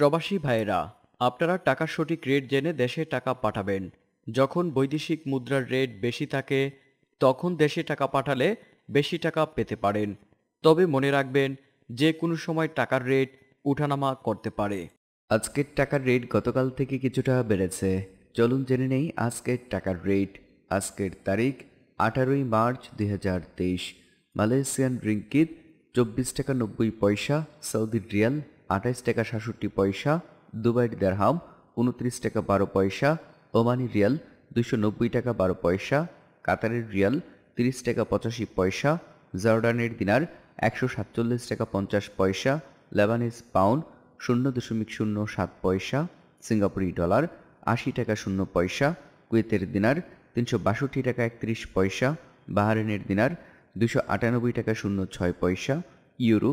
প্রবাসী ভাইয়েরা আপনারা টাকার সঠিক রেট জেনে দেশে টাকা পাঠাবেন যখন বৈদেশিক মুদ্রার রেট বেশি থাকে তখন দেশে টাকা পাঠালে বেশি টাকা পেতে পারেন তবে মনে রাখবেন যে কোনো সময় টাকার রেট উঠানামা করতে পারে আজকের টাকার রেট গতকাল থেকে কিছুটা বেড়েছে চলুন জেনে নেই আজকের টাকার রেট আজকের তারিখ আঠারোই মার্চ দুই মালয়েশিয়ান রিঙ্কিত চব্বিশ টাকা নব্বই পয়সা সৌদি রিয়াল আঠাইশ টাকা সাতষট্টি পয়সা দুবাই দেড়হাম উনত্রিশ টাকা বারো পয়সা ওমানি রিয়াল দুশো নব্বই টাকা বারো পয়সা কাতারের রিয়াল তিরিশ টাকা পঁচাশি পয়সা জর্ডানের দিনার একশো সাতচল্লিশ টাকা পঞ্চাশ পয়সা লেবানিস পাউন্ড শূন্য দশমিক শূন্য সাত পয়সা সিঙ্গাপুরি ডলার আশি টাকা শূন্য পয়সা কুয়েতের দিনার তিনশো বাষট্টি টাকা একত্রিশ পয়সা বাহারেনের দিনার দুশো আটানব্বই টাকা শূন্য ছয় পয়সা ইউরো